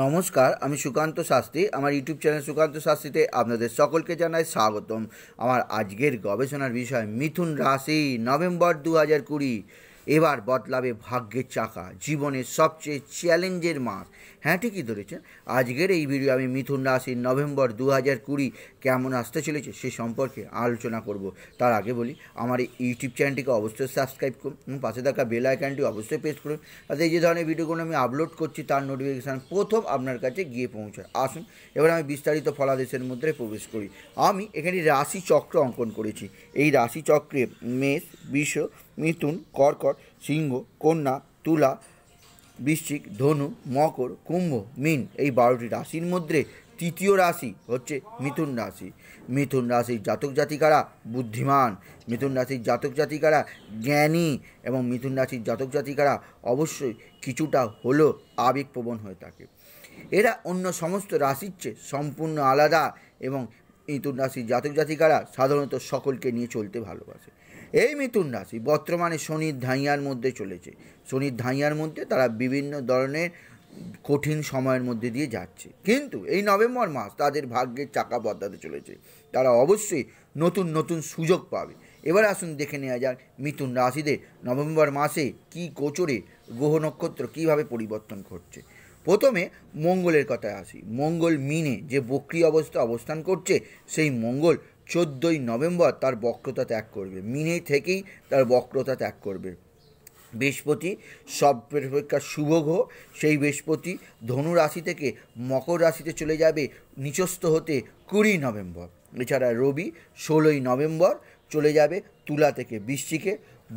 নমস্কার আমি সুকান্ত শাস্ত্রী আমার ইউটিউব চ্যানেল সুকান্ত শাস্ত্রীতে আপনাদের সকলকে জানাই স্বাগতম আমার আজকের গবেষণার বিষয় মিথুন রাশি নভেম্বর দু হাজার কুড়ি এবার বদলাবে ভাগ্যের চাকা জীবনের সবচেয়ে চ্যালেঞ্জের মাস হ্যাঁ ঠিকই ধরেছেন আজকের এই ভিডিও আমি মিথুন রাশির নভেম্বর দু হাজার কুড়ি কেমন আসতে চলেছে সে সম্পর্কে আলোচনা করব তার আগে বলি আমার এই ইউটিউব চ্যানেলটিকে অবশ্যই সাবস্ক্রাইব করুন পাশে থাকা বেল আইকনটি অবশ্যই প্রেস করুন তাতে যে ধরনের ভিডিওগুলো আমি আপলোড করছি তার নোটিফিকেশান প্রথম আপনার কাছে গিয়ে পৌঁছায় আসুন এবার আমি বিস্তারিত ফলাদেশের মধ্যে প্রবেশ করি আমি এখানে রাশি চক্র অঙ্কন করেছি এই রাশি চক্রে মেষ বিশ্ব মিথুন কর্কট সিংহ কন্যা তুলা বৃশ্চিক ধনু মকর কুম্ভ মিন এই বারোটি রাশির মধ্যে তৃতীয় রাশি হচ্ছে মিথুন রাশি মিথুন রাশির জাতক জাতিকারা বুদ্ধিমান মিথুন রাশির জাতক জাতিকারা জ্ঞানী এবং মিথুন রাশির জাতক জাতিকারা অবশ্যই কিছুটা হলেও আবেগপ্রবণ হয়ে থাকে এরা অন্য সমস্ত রাশির চেয়ে সম্পূর্ণ আলাদা এবং মিথুন রাশি জাতক জাতিকারা সাধারণত সকলকে নিয়ে চলতে ভালোবাসে এই মিথুন রাশি বর্তমানে শনির ধাইয়ার মধ্যে চলেছে শনির ধাইয়ার মধ্যে তারা বিভিন্ন ধরনের কঠিন সময়ের মধ্যে দিয়ে যাচ্ছে কিন্তু এই নভেম্বর মাস তাদের ভাগ্যের চাকা বদলাতে চলেছে তারা অবশ্যই নতুন নতুন সুযোগ পাবে এবার আসুন দেখে নেওয়া যাক মিথুন রাশিদের নভেম্বর মাসে কি গোচরে গ্রহ নক্ষত্র কীভাবে পরিবর্তন ঘটছে প্রথমে মঙ্গলের কথায় আসি মঙ্গল মিনে যে বক্রি অবস্থা অবস্থান করছে সেই মঙ্গল চোদ্দোই নভেম্বর তার বক্রতা ত্যাগ করবে মিনে থেকেই তার বক্রতা ত্যাগ করবে বৃহস্পতি সব প্রেক্ষা শুভ গ্রহ সেই বৃহস্পতি ধনুরাশি থেকে মকর রাশিতে চলে যাবে নিচস্থ হতে কুড়ি নভেম্বর এছাড়া রবি ষোলোই নভেম্বর চলে যাবে তুলা থেকে বৃষ্টিকে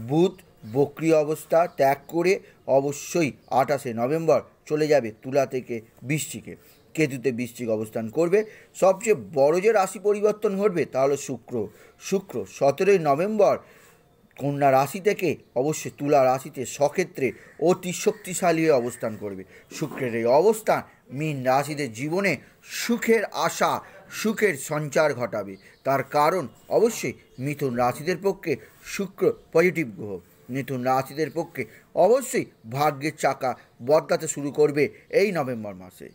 বুধ বক্রিয় অবস্থা ত্যাগ করে অবশ্যই আঠাশে নভেম্বর চলে যাবে তুলা থেকে বৃষ্টিকে কেতুতে বৃষ্টিক অবস্থান করবে সবচেয়ে বড় যে রাশি পরিবর্তন ঘটবে তাহলে শুক্র শুক্র সতেরোই নভেম্বর কন্যা রাশি থেকে অবশ্যই তুলা রাশিতে সক্ষেত্রে অতি শক্তিশালী হয়ে অবস্থান করবে শুক্রের এই অবস্থান মীন রাশিদের জীবনে সুখের আশা সুখের সঞ্চার ঘটাবে তার কারণ অবশ্যই মিথুন রাশিদের পক্ষে শুক্র পজিটিভ গ্রহ মিথুন রাশিদের পক্ষে অবশ্যই ভাগ্যের চাকা বদলাতে শুরু করবে এই নভেম্বর মাসে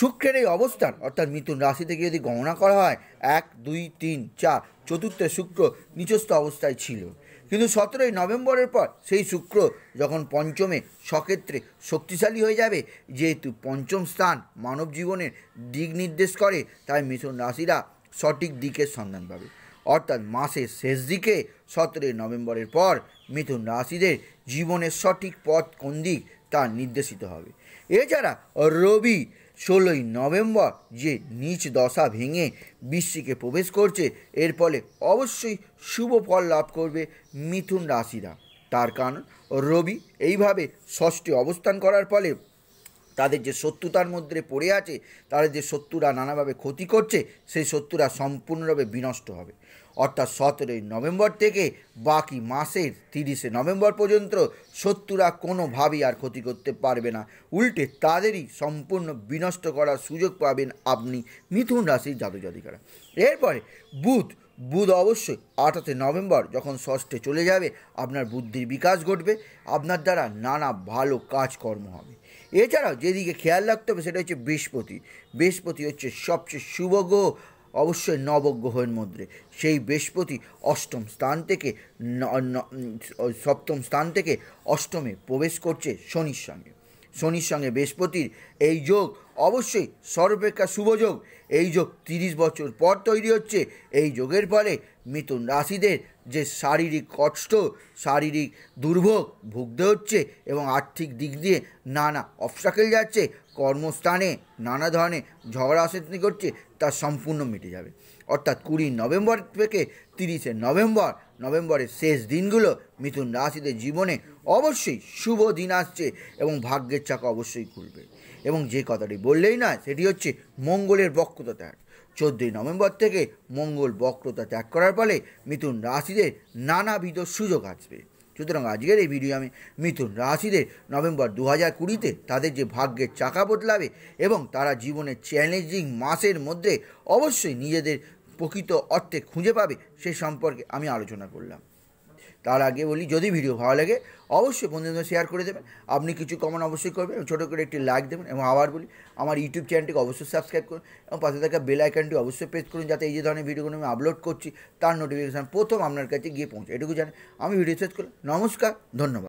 শুক্রের এই অবস্থান অর্থাৎ মিথুন রাশি থেকে যদি গণনা করা হয় এক দুই তিন চার চতুর্থ শুক্র নিচস্থ অবস্থায় ছিল কিন্তু সতেরোই নভেম্বরের পর সেই শুক্র যখন পঞ্চমে সক্ষেত্রে শক্তিশালী হয়ে যাবে যেহেতু পঞ্চম স্থান মানব জীবনের দিক নির্দেশ করে তাই মিথুন রাশিরা সঠিক দিকের সন্ধান পাবে অর্থাৎ মাসের শেষ দিকে সতেরোই নভেম্বরের পর মিথুন রাশিদের জীবনের সঠিক পথ কোন দিক তা নির্দেশিত হবে এছাড়া রবি ষোলোই নভেম্বর যে নিচ দশা ভেঙে বিশ্বকে প্রবেশ করছে এর ফলে অবশ্যই শুভ ফল লাভ করবে মিথুন রাশিরা তার কারণ রবি এইভাবে ষষ্ঠী অবস্থান করার ফলে তাদের যে শত্রুতার মধ্যে পড়ে আছে তাদের যে শত্রুরা নানাভাবে ক্ষতি করছে সেই শত্রুরা সম্পূর্ণরূপে বিনষ্ট হবে অর্থাৎ সতেরোই নভেম্বর থেকে বাকি মাসের তিরিশে নভেম্বর পর্যন্ত শত্রুরা কোনোভাবেই আর ক্ষতি করতে পারবে না উল্টে তাদেরই সম্পূর্ণ বিনষ্ট করার সুযোগ পাবেন আপনি মিথুন রাশির জাদুজাদিকারা এরপরে বুধ বুধ অবশ্যই আঠাশে নভেম্বর যখন ষষ্ঠে চলে যাবে আপনার বুদ্ধির বিকাশ ঘটবে আপনার দ্বারা নানা ভালো কাজকর্ম হবে এছাড়াও যেদিকে খেয়াল রাখতে হবে সেটা হচ্ছে বৃহস্পতি বৃহস্পতি হচ্ছে সবচেয়ে শুভ গ্রহ অবশ্যই নবগ্রহের মধ্যে সেই বৃহস্পতি অষ্টম স্থান থেকে সপ্তম স্থান থেকে অষ্টমে প্রবেশ করছে শনির সঙ্গে শনির সঙ্গে বৃহস্পতির এই যোগ অবশ্যই সর্বাপেক্ষা শুভ যোগ এই যোগ তিরিশ বছর পর তৈরি হচ্ছে এই যোগের ফলে মিথুন রাশিদের যে শারীরিক কষ্ট শারীরিক দুর্ভোগ ভুগতে হচ্ছে এবং আর্থিক দিক দিয়ে নানা অবস্টাকেল যাচ্ছে কর্মস্থানে নানা ধরনের ঝগড়া করছে তা সম্পূর্ণ মিটে যাবে অর্থাৎ কুড়ি নভেম্বর থেকে তিরিশে নভেম্বর নভেম্বরের শেষ দিনগুলো মিথুন রাশিদের জীবনে অবশ্যই শুভ দিন আসছে এবং ভাগ্যের চাকা অবশ্যই খুলবে এবং যে কথাটি বললেই না সেটি হচ্ছে মঙ্গলের বক্ষতা চোদ্দই নভেম্বর থেকে মঙ্গল বক্রতা ত্যাগ করার ফলে মিথুন রাশিদের নানাবিধ সুযোগ আসবে সুতরাং আজকের এই ভিডিও আমি মিথুন রাশিদের নভেম্বর দু হাজার কুড়িতে তাদের যে ভাগ্যের চাকা বদলাবে এবং তারা জীবনের চ্যালেঞ্জিং মাসের মধ্যে অবশ্যই নিজেদের প্রকৃত অর্থে খুঁজে পাবে সে সম্পর্কে আমি আলোচনা করলাম তার আগে বলি যদি ভিডিও ভালো লাগে অবশ্যই বন্ধুদের শেয়ার করে দেবেন আপনি কিছু কমেন্ট অবশ্যই করবেন এবং ছোটো করে একটি লাইক দেবেন এবং আবার বলি আমার ইউটিউব চ্যানেলটিকে অবশ্যই সাবস্ক্রাইব করুন এবং পাশে থাকা বেল আইকনটি অবশ্যই প্রেস করুন যাতে এই যে ধরনের ভিডিওগুলো আমি আপলোড করছি তার নোটিফিকেশান প্রথম আপনার কাছে গিয়ে পৌঁছে এটুকু জানেন আমি ভিডিও শেষ করলাম নমস্কার ধন্যবাদ